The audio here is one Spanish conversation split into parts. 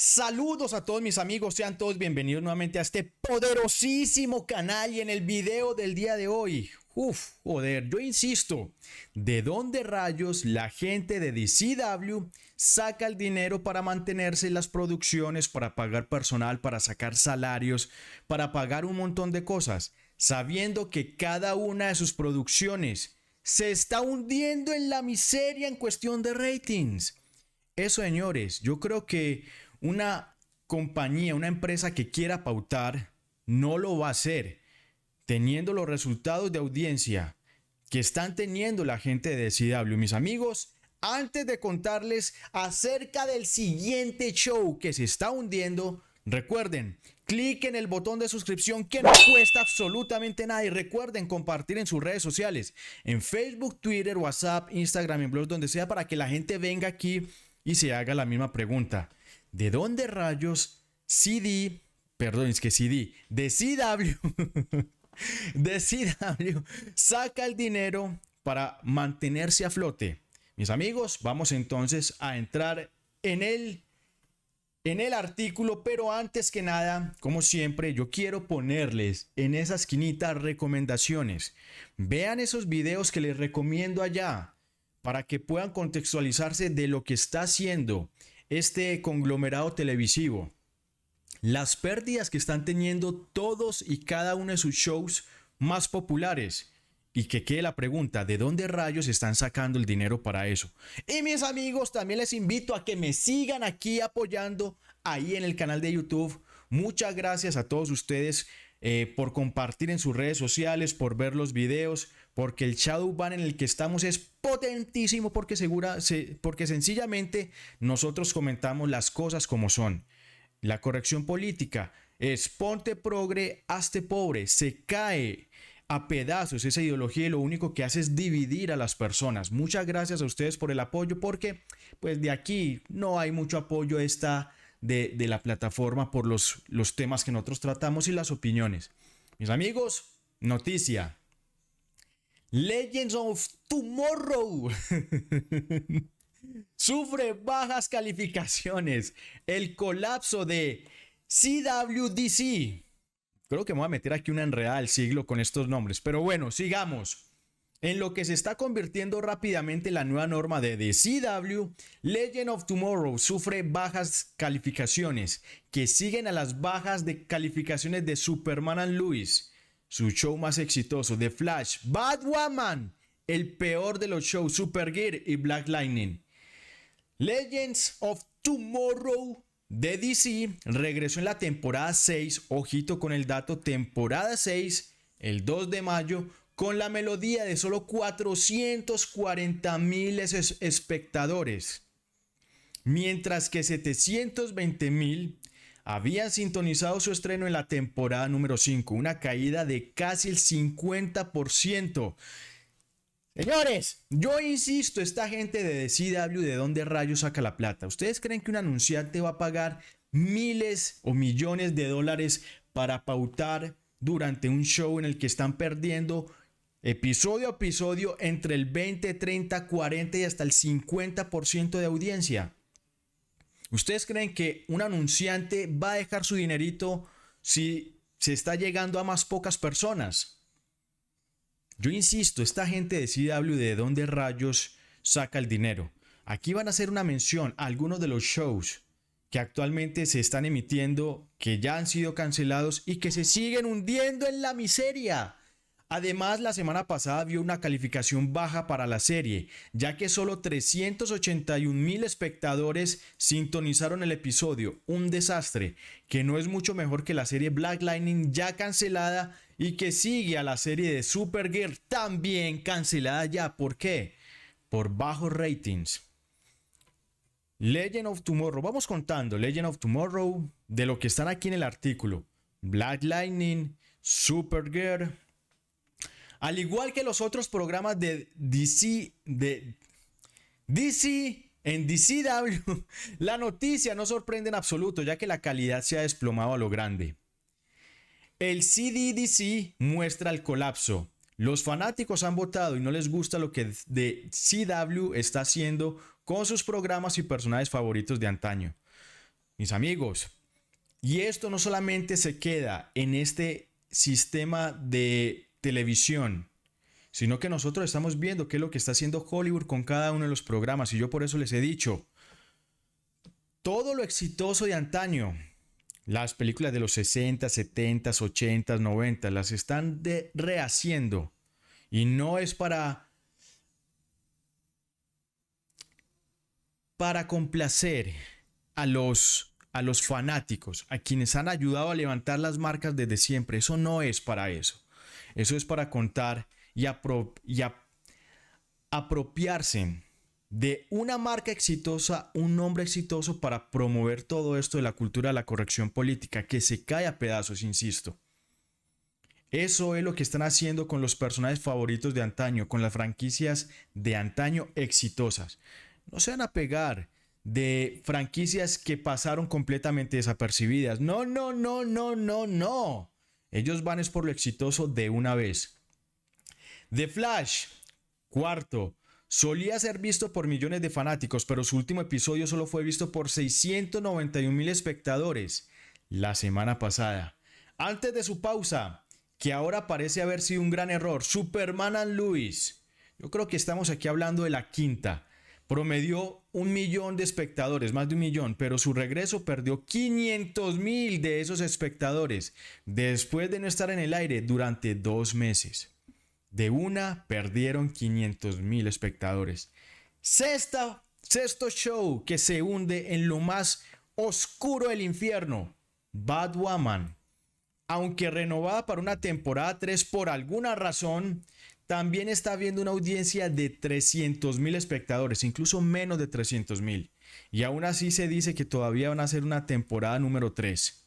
Saludos a todos mis amigos, sean todos bienvenidos nuevamente a este poderosísimo canal y en el video del día de hoy. Uf, joder, yo insisto, ¿de dónde rayos la gente de DCW saca el dinero para mantenerse en las producciones, para pagar personal, para sacar salarios, para pagar un montón de cosas, sabiendo que cada una de sus producciones se está hundiendo en la miseria en cuestión de ratings? Eso, señores, yo creo que una compañía, una empresa que quiera pautar, no lo va a hacer teniendo los resultados de audiencia que están teniendo la gente de CW. Mis amigos, antes de contarles acerca del siguiente show que se está hundiendo, recuerden, clic en el botón de suscripción que no cuesta absolutamente nada y recuerden compartir en sus redes sociales, en Facebook, Twitter, WhatsApp, Instagram, en blogs, donde sea, para que la gente venga aquí y se haga la misma pregunta. ¿de dónde rayos CD, perdón, es que CD, de CW, de CW, saca el dinero para mantenerse a flote? Mis amigos, vamos entonces a entrar en el, en el artículo, pero antes que nada, como siempre, yo quiero ponerles en esa esquinita recomendaciones. Vean esos videos que les recomiendo allá para que puedan contextualizarse de lo que está haciendo este conglomerado televisivo, las pérdidas que están teniendo todos y cada uno de sus shows más populares. Y que quede la pregunta, ¿de dónde rayos están sacando el dinero para eso? Y mis amigos, también les invito a que me sigan aquí apoyando ahí en el canal de YouTube. Muchas gracias a todos ustedes eh, por compartir en sus redes sociales, por ver los videos, porque el shadow ban en el que estamos es potentísimo porque, segura, porque sencillamente nosotros comentamos las cosas como son. La corrección política es ponte progre, hazte pobre, se cae a pedazos esa ideología y lo único que hace es dividir a las personas. Muchas gracias a ustedes por el apoyo porque pues de aquí no hay mucho apoyo esta de, la plataforma por los, los temas que nosotros tratamos y las opiniones. Mis amigos, noticia, Legends of Tomorrow. Sufre bajas calificaciones. El colapso de CWDC. Creo que me voy a meter aquí una enredada real, siglo con estos nombres. Pero bueno, sigamos. En lo que se está convirtiendo rápidamente la nueva norma de DCW, Legend of Tomorrow sufre bajas calificaciones, que siguen a las bajas de calificaciones de Superman and Lewis. Su show más exitoso, de Flash, Woman, el peor de los shows, Supergear y Black Lightning. Legends of Tomorrow de DC regresó en la temporada 6, ojito con el dato, temporada 6, el 2 de mayo, con la melodía de solo 440 mil espectadores, mientras que 720 mil habían sintonizado su estreno en la temporada número 5, una caída de casi el 50%. Señores, yo insisto, esta gente de CW, ¿de dónde rayos saca la plata? ¿Ustedes creen que un anunciante va a pagar miles o millones de dólares para pautar durante un show en el que están perdiendo episodio a episodio entre el 20, 30, 40 y hasta el 50% de audiencia? ¿Ustedes creen que un anunciante va a dejar su dinerito si se está llegando a más pocas personas? Yo insisto, esta gente de CW de dónde rayos saca el dinero. Aquí van a hacer una mención a algunos de los shows que actualmente se están emitiendo, que ya han sido cancelados y que se siguen hundiendo en la miseria. Además, la semana pasada vio una calificación baja para la serie, ya que solo 381 mil espectadores sintonizaron el episodio, un desastre, que no es mucho mejor que la serie Black Lightning ya cancelada y que sigue a la serie de Supergirl también cancelada ya. ¿Por qué? Por bajos ratings. Legend of Tomorrow, vamos contando Legend of Tomorrow de lo que están aquí en el artículo. Black Lightning, Supergirl, al igual que los otros programas de DC, de DC, en DCW, la noticia no sorprende en absoluto, ya que la calidad se ha desplomado a lo grande. El CDDC muestra el colapso. Los fanáticos han votado y no les gusta lo que de CW está haciendo con sus programas y personajes favoritos de antaño. Mis amigos, y esto no solamente se queda en este sistema de televisión, sino que nosotros estamos viendo qué es lo que está haciendo Hollywood con cada uno de los programas. Y yo por eso les he dicho, todo lo exitoso de antaño, las películas de los 60, 70, 80, 90, las están rehaciendo. Y no es para... para complacer a los, a los fanáticos, a quienes han ayudado a levantar las marcas desde siempre. Eso no es para eso. Eso es para contar y, apropiarse de una marca exitosa, un nombre exitoso para promover todo esto de la cultura de la corrección política, que se cae a pedazos, insisto. Eso es lo que están haciendo con los personajes favoritos de antaño, con las franquicias de antaño exitosas. No se van a pegar de franquicias que pasaron completamente desapercibidas. No, no, no, no, no, no. Ellos van es por lo exitoso de una vez. The Flash, cuarto, Solía ser visto por millones de fanáticos, pero su último episodio solo fue visto por 691 mil espectadores la semana pasada. Antes de su pausa, que ahora parece haber sido un gran error, Superman and Yo creo que estamos aquí hablando de la quinta. Promedió un millón de espectadores, más de un millón, pero su regreso perdió 500 mil de esos espectadores después de no estar en el aire durante dos meses. De una perdieron 500 mil espectadores. sexto sexto show que se hunde en lo más oscuro del infierno, Bad Woman. Aunque renovada para una temporada 3 por alguna razón, también está viendo una audiencia de 300 mil espectadores, incluso menos de 300 mil. Y aún así se dice que todavía van a ser una temporada número 3.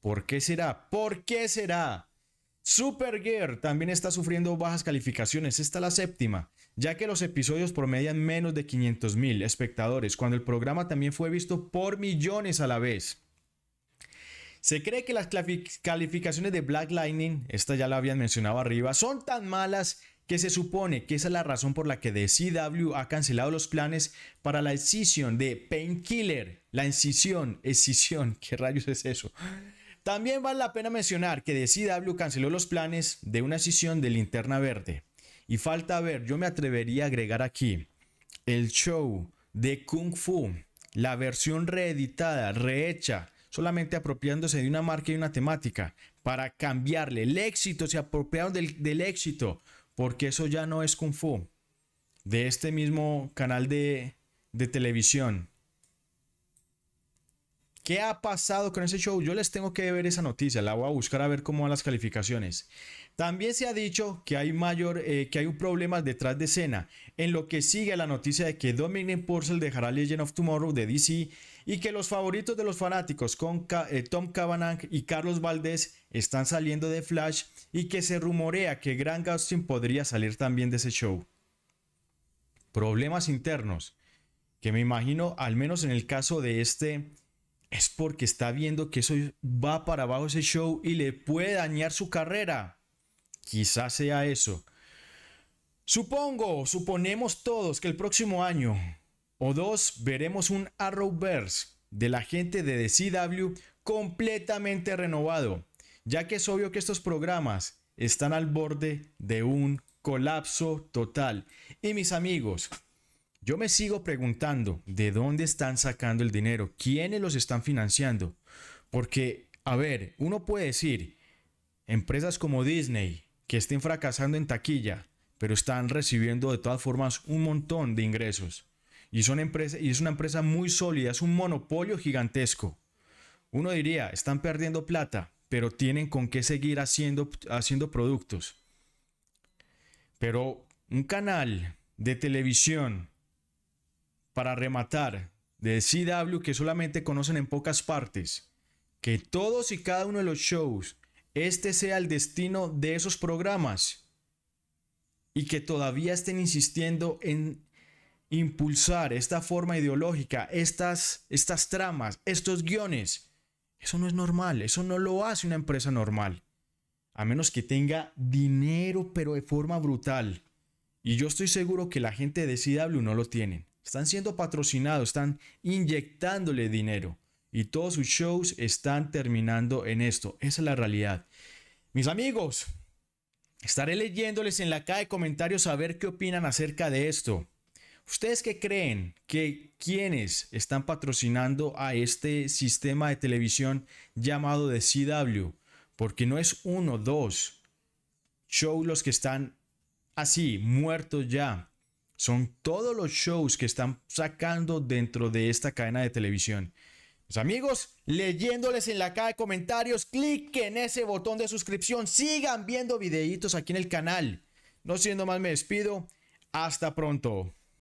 ¿Por qué será? ¿Por qué será? Supergirl también está sufriendo bajas calificaciones, esta es la séptima, ya que los episodios promedian menos de 500 mil espectadores, cuando el programa también fue visto por millones a la vez. Se cree que las calificaciones de Black Lightning, esta ya la habían mencionado arriba, son tan malas que se supone que esa es la razón por la que DCW ha cancelado los planes para la escisión de Painkiller. La incisión, escisión, ¿qué rayos es eso? También vale la pena mencionar que DCW canceló los planes de una escisión de Linterna Verde. Y falta ver, yo me atrevería a agregar aquí el show de Kung Fu, la versión reeditada, rehecha solamente apropiándose de una marca y una temática para cambiarle. El éxito, se apropiaron del, éxito, porque eso ya no es Kung Fu. De este mismo canal de, televisión. ¿Qué ha pasado con ese show? Yo les tengo que ver esa noticia, la voy a buscar a ver cómo van las calificaciones. También se ha dicho que hay mayor, eh, que hay un problema detrás de escena, en lo que sigue la noticia de que Dominic Purcell dejará Legend of Tomorrow de DC y que los favoritos de los fanáticos con eh, Tom Cavanagh y Carlos Valdés están saliendo de Flash y que se rumorea que Grant Gustin podría salir también de ese show. Problemas internos, que me imagino, al menos en el caso de este, es porque está viendo que eso va para abajo ese show y le puede dañar su carrera. Quizás sea eso. Supongo, suponemos todos que el próximo año o dos veremos un Arrowverse de la gente de CW completamente renovado, ya que es obvio que estos programas están al borde de un colapso total. Y mis amigos, yo me sigo preguntando de dónde están sacando el dinero, quiénes los están financiando, porque, a ver, uno puede decir, empresas como Disney, que estén fracasando en taquilla, pero están recibiendo de todas formas un montón de ingresos. Y, son y es una empresa muy sólida, es un monopolio gigantesco. Uno diría, están perdiendo plata, pero tienen con qué seguir haciendo, haciendo productos. Pero un canal de televisión para rematar de CW que solamente conocen en pocas partes, que todos y cada uno de los shows, este sea el destino de esos programas y que todavía estén insistiendo en impulsar esta forma ideológica, estas, estas tramas, estos guiones. Eso no es normal, eso no lo hace una empresa normal. A menos que tenga dinero, pero de forma brutal. Y yo estoy seguro que la gente de CW no lo tienen. Están siendo patrocinados, están inyectándole dinero. Y todos sus shows están terminando en esto. Esa es la realidad. Mis amigos, estaré leyéndoles en la caja de comentarios a ver qué opinan acerca de esto. ¿Ustedes qué creen que quienes están patrocinando a este sistema de televisión llamado de CW? Porque no es uno, dos. shows los que están así, muertos ya. Son todos los shows que están sacando dentro de esta cadena de televisión. Mis amigos, leyéndoles en la caja de comentarios, clic en ese botón de suscripción. Sigan viendo videitos aquí en el canal. No siendo más, me despido. Hasta pronto.